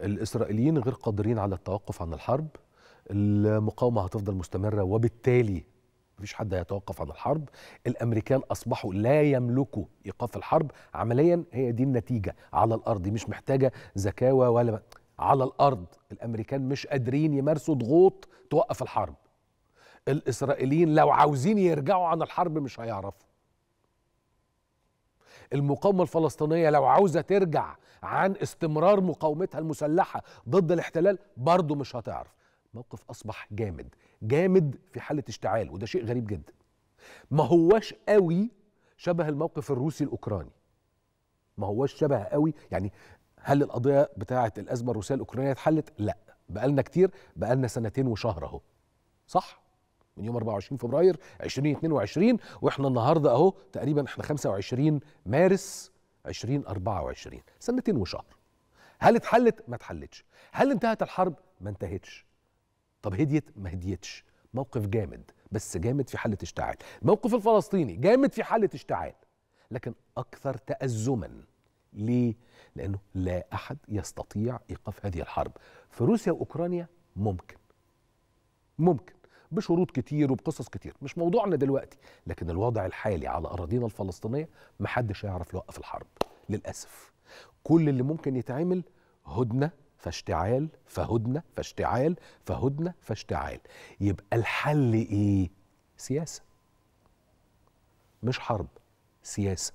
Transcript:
الإسرائيليين غير قادرين على التوقف عن الحرب المقاومة هتفضل مستمرة وبالتالي مفيش حد هيتوقف عن الحرب الامريكان اصبحوا لا يملكوا ايقاف الحرب عمليا هي دي النتيجه على الارض مش محتاجه زكاوة ولا على الارض الامريكان مش قادرين يمارسوا ضغوط توقف الحرب الاسرائيليين لو عاوزين يرجعوا عن الحرب مش هيعرفوا المقاومه الفلسطينيه لو عاوزه ترجع عن استمرار مقاومتها المسلحه ضد الاحتلال برضه مش هتعرف موقف اصبح جامد جامد في حاله اشتعال وده شيء غريب جدا ما هواش قوي شبه الموقف الروسي الاوكراني ما هواش شبه قوي يعني هل القضيه بتاعه الازمه الروسيه الاوكرانيه اتحلت لا بقالنا كتير بقالنا سنتين وشهر اهو صح من يوم 24 فبراير 2022 واحنا النهارده اهو تقريبا احنا 25 مارس 2024 سنتين وشهر هل اتحلت ما اتحلتش هل انتهت الحرب ما انتهتش طب هديت ما هديتش موقف جامد بس جامد في حالة اشتعال موقف الفلسطيني جامد في حالة اشتعال لكن أكثر تأزما ليه؟ لأنه لا أحد يستطيع إيقاف هذه الحرب في روسيا وأوكرانيا ممكن ممكن بشروط كتير وبقصص كتير مش موضوعنا دلوقتي لكن الوضع الحالي على أراضينا الفلسطينية محدش هيعرف يوقف الحرب للأسف كل اللي ممكن يتعمل هدنة فاشتعال فهدنة فاشتعال فهدنة فاشتعال يبقى الحل إيه؟ سياسة مش حرب سياسة